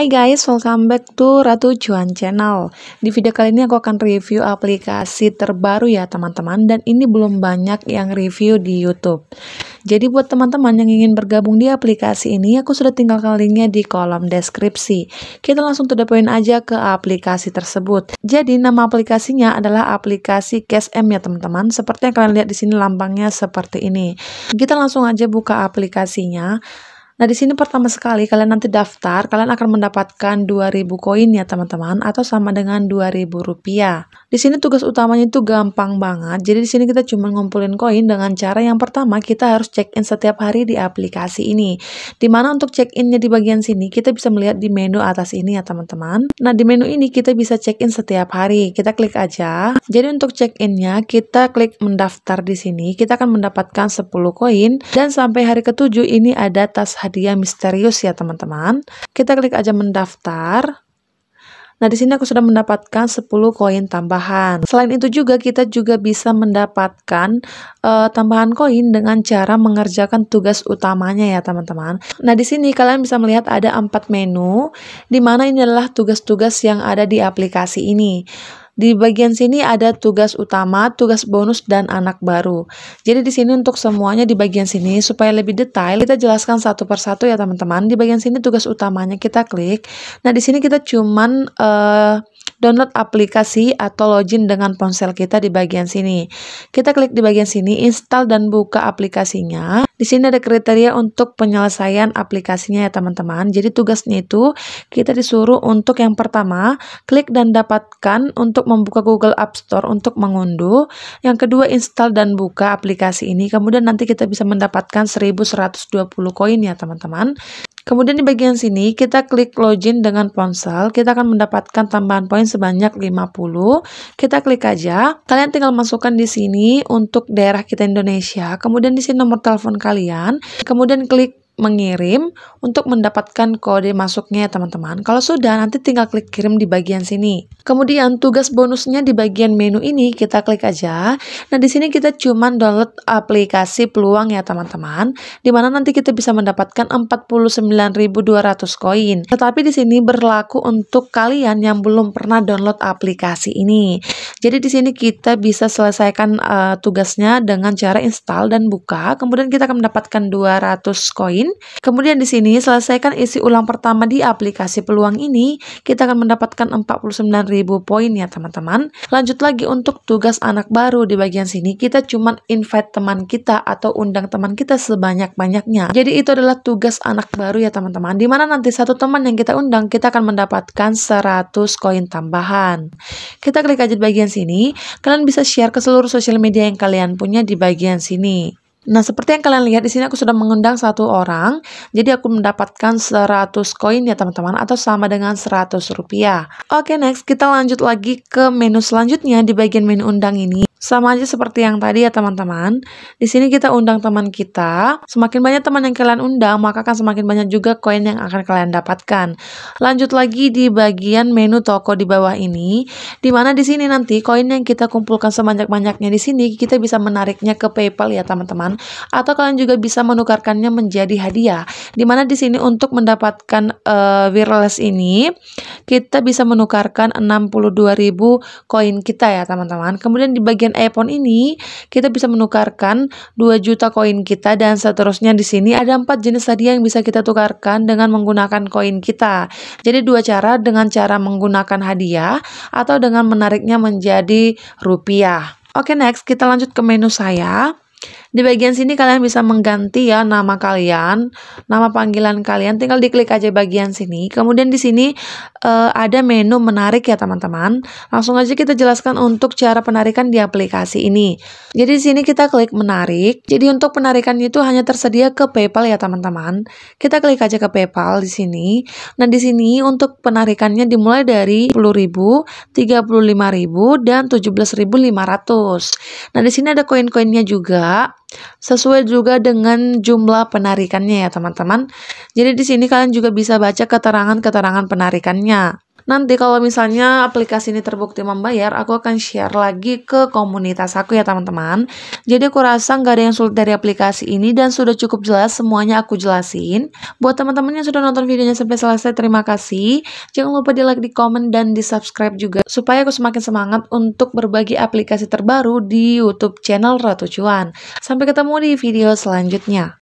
Hai guys, welcome back to Ratu Cuan Channel. Di video kali ini aku akan review aplikasi terbaru ya teman-teman dan ini belum banyak yang review di YouTube. Jadi buat teman-teman yang ingin bergabung di aplikasi ini, aku sudah tinggalkan linknya di kolom deskripsi. Kita langsung to the point aja ke aplikasi tersebut. Jadi nama aplikasinya adalah aplikasi CashM ya teman-teman. Seperti yang kalian lihat di sini lambangnya seperti ini. Kita langsung aja buka aplikasinya. Nah, di sini pertama sekali kalian nanti daftar, kalian akan mendapatkan 2000 koin ya, teman-teman, atau sama dengan 2000 rupiah. Di sini tugas utamanya itu gampang banget. Jadi di sini kita cuma ngumpulin koin dengan cara yang pertama kita harus check-in setiap hari di aplikasi ini. Dimana untuk check-innya di bagian sini, kita bisa melihat di menu atas ini ya, teman-teman. Nah, di menu ini kita bisa check-in setiap hari. Kita klik aja. Jadi untuk check-innya, kita klik mendaftar di sini. Kita akan mendapatkan 10 koin dan sampai hari ketujuh ini ada tas hadiah hadiah misterius ya teman-teman. Kita klik aja mendaftar. Nah, di sini aku sudah mendapatkan 10 koin tambahan. Selain itu juga kita juga bisa mendapatkan uh, tambahan koin dengan cara mengerjakan tugas utamanya ya, teman-teman. Nah, di sini kalian bisa melihat ada empat menu di mana ini adalah tugas-tugas yang ada di aplikasi ini. Di bagian sini ada tugas utama, tugas bonus, dan anak baru. Jadi di sini untuk semuanya di bagian sini, supaya lebih detail, kita jelaskan satu persatu ya teman-teman. Di bagian sini tugas utamanya kita klik. Nah di sini kita cuman... Uh, download aplikasi atau login dengan ponsel kita di bagian sini. Kita klik di bagian sini, install dan buka aplikasinya. Di sini ada kriteria untuk penyelesaian aplikasinya ya teman-teman. Jadi tugasnya itu kita disuruh untuk yang pertama, klik dan dapatkan untuk membuka Google App Store untuk mengunduh. Yang kedua, install dan buka aplikasi ini. Kemudian nanti kita bisa mendapatkan 1120 koin ya teman-teman. Kemudian di bagian sini kita klik login dengan ponsel, kita akan mendapatkan tambahan poin sebanyak 50. Kita klik aja. Kalian tinggal masukkan di sini untuk daerah kita Indonesia, kemudian di sini nomor telepon kalian, kemudian klik mengirim untuk mendapatkan kode masuknya teman-teman. Kalau sudah, nanti tinggal klik kirim di bagian sini. Kemudian tugas bonusnya di bagian menu ini kita klik aja. Nah di sini kita cuman download aplikasi peluang ya teman-teman, dimana nanti kita bisa mendapatkan 49.200 koin. Tetapi di sini berlaku untuk kalian yang belum pernah download aplikasi ini. Jadi di sini kita bisa selesaikan uh, tugasnya dengan cara install dan buka. Kemudian kita akan mendapatkan 200 koin. Kemudian di sini selesaikan isi ulang pertama di aplikasi peluang ini, kita akan mendapatkan 49.000 poin ya teman-teman. Lanjut lagi untuk tugas anak baru di bagian sini kita cuman invite teman kita atau undang teman kita sebanyak-banyaknya. Jadi itu adalah tugas anak baru ya teman-teman. Dimana nanti satu teman yang kita undang kita akan mendapatkan 100 koin tambahan. Kita klik aja di bagian sini, kalian bisa share ke seluruh sosial media yang kalian punya di bagian sini. Nah, seperti yang kalian lihat di sini aku sudah mengundang satu orang. Jadi aku mendapatkan 100 koin ya, teman-teman, atau sama dengan 100 rupiah. Oke, next kita lanjut lagi ke menu selanjutnya di bagian menu undang ini. Sama aja seperti yang tadi ya teman-teman. Di sini kita undang teman kita. Semakin banyak teman yang kalian undang, maka akan semakin banyak juga koin yang akan kalian dapatkan. Lanjut lagi di bagian menu toko di bawah ini, di mana di sini nanti koin yang kita kumpulkan sebanyak-banyaknya di sini kita bisa menariknya ke PayPal ya teman-teman atau kalian juga bisa menukarkannya menjadi hadiah. Dimana di sini untuk mendapatkan uh, wireless ini kita bisa menukarkan 62.000 koin kita ya teman-teman. Kemudian di bagian iPhone ini kita bisa menukarkan 2 juta koin kita dan seterusnya di sini ada empat jenis hadiah yang bisa kita tukarkan dengan menggunakan koin kita. Jadi dua cara dengan cara menggunakan hadiah atau dengan menariknya menjadi rupiah. Oke, next kita lanjut ke menu saya. Di bagian sini kalian bisa mengganti ya nama kalian, nama panggilan kalian. Tinggal diklik aja bagian sini. Kemudian di sini uh, ada menu menarik ya teman-teman. Langsung aja kita jelaskan untuk cara penarikan di aplikasi ini. Jadi di sini kita klik menarik. Jadi untuk penarikannya itu hanya tersedia ke PayPal ya teman-teman. Kita klik aja ke PayPal di sini. Nah di sini untuk penarikannya dimulai dari 10.000, 35.000 dan 17.500. Nah di sini ada koin-koinnya juga. Sesuai juga dengan jumlah penarikannya ya teman-teman. Jadi di sini kalian juga bisa baca keterangan-keterangan penarikannya. Nanti kalau misalnya aplikasi ini terbukti membayar, aku akan share lagi ke komunitas aku ya teman-teman. Jadi aku rasa nggak ada yang sulit dari aplikasi ini dan sudah cukup jelas semuanya aku jelasin. Buat teman-teman yang sudah nonton videonya sampai selesai, terima kasih. Jangan lupa di like, di komen, dan di subscribe juga supaya aku semakin semangat untuk berbagi aplikasi terbaru di YouTube channel Ratu Cuan. Sampai ketemu di video selanjutnya.